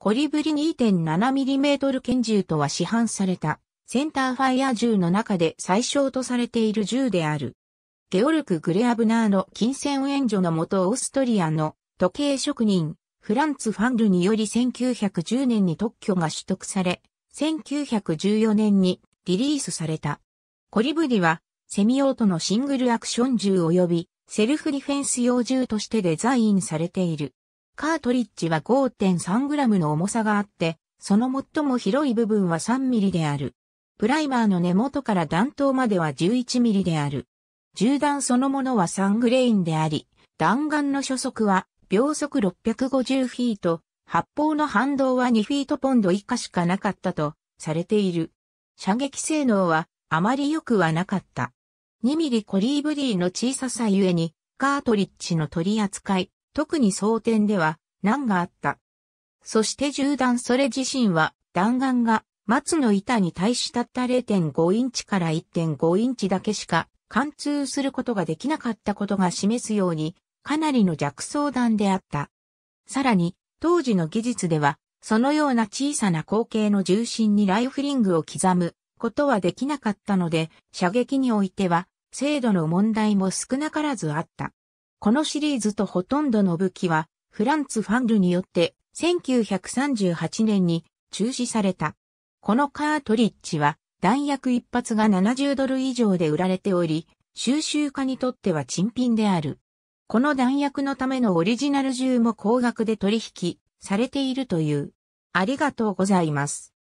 コリブリ 2.7mm 拳銃とは市販された、センターファイア銃の中で最小とされている銃である。ゲオルク・グレアブナーの金銭援助のもとオーストリアの時計職人、フランツ・ファンルにより1910年に特許が取得され、1914年にリリースされた。コリブリは、セミオートのシングルアクション銃及び、セルフディフェンス用銃としてデザインされている。カートリッジは 5.3g の重さがあって、その最も広い部分は 3mm である。プライマーの根元から弾頭までは 11mm である。銃弾そのものは3グレインであり、弾丸の初速は秒速650フィート、発砲の反動は2フィートポンド以下しかなかったとされている。射撃性能はあまり良くはなかった。2ミリコリーブリーの小ささゆえに、カートリッジの取り扱い、特に装填では難があった。そして銃弾それ自身は弾丸が松の板に対したった0.5インチから1.5インチだけしか貫通することができなかったことが示すようにかなりの弱装弾であった。さらに当時の技術ではそのような小さな口径の重心にライフリングを刻むことはできなかったので射撃においては精度の問題も少なからずあった。このシリーズとほとんどの武器は、フランツ・ファンルによって、1938年に中止された。このカートリッジは、弾薬一発が70ドル以上で売られており、収集家にとっては珍品である。この弾薬のためのオリジナル銃も高額で取引されているという。ありがとうございます。